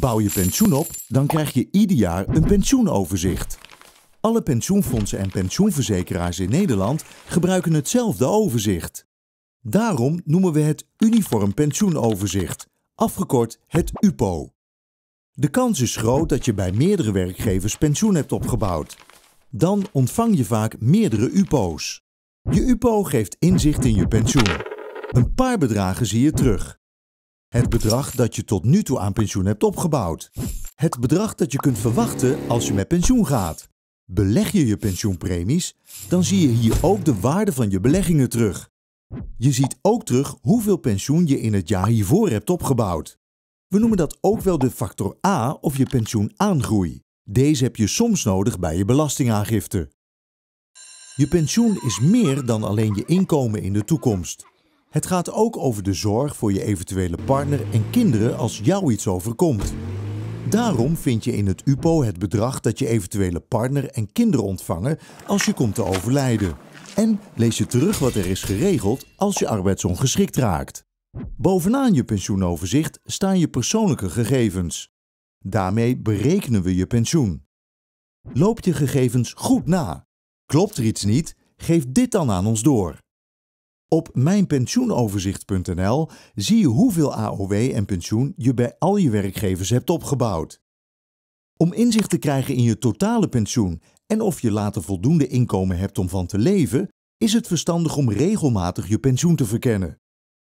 Bouw je pensioen op, dan krijg je ieder jaar een pensioenoverzicht. Alle pensioenfondsen en pensioenverzekeraars in Nederland gebruiken hetzelfde overzicht. Daarom noemen we het Uniform Pensioenoverzicht, afgekort het UPO. De kans is groot dat je bij meerdere werkgevers pensioen hebt opgebouwd. Dan ontvang je vaak meerdere UPO's. Je UPO geeft inzicht in je pensioen. Een paar bedragen zie je terug. Het bedrag dat je tot nu toe aan pensioen hebt opgebouwd. Het bedrag dat je kunt verwachten als je met pensioen gaat. Beleg je je pensioenpremies, dan zie je hier ook de waarde van je beleggingen terug. Je ziet ook terug hoeveel pensioen je in het jaar hiervoor hebt opgebouwd. We noemen dat ook wel de factor A of je pensioenaangroei. Deze heb je soms nodig bij je belastingaangifte. Je pensioen is meer dan alleen je inkomen in de toekomst. Het gaat ook over de zorg voor je eventuele partner en kinderen als jou iets overkomt. Daarom vind je in het UPO het bedrag dat je eventuele partner en kinderen ontvangen als je komt te overlijden. En lees je terug wat er is geregeld als je arbeidsongeschikt raakt. Bovenaan je pensioenoverzicht staan je persoonlijke gegevens. Daarmee berekenen we je pensioen. Loop je gegevens goed na. Klopt er iets niet? Geef dit dan aan ons door. Op mijnpensioenoverzicht.nl zie je hoeveel AOW en pensioen je bij al je werkgevers hebt opgebouwd. Om inzicht te krijgen in je totale pensioen en of je later voldoende inkomen hebt om van te leven, is het verstandig om regelmatig je pensioen te verkennen.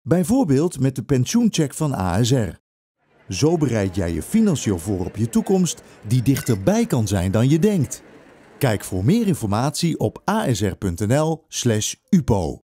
Bijvoorbeeld met de pensioencheck van ASR. Zo bereid jij je financieel voor op je toekomst die dichterbij kan zijn dan je denkt. Kijk voor meer informatie op asr.nl/upo.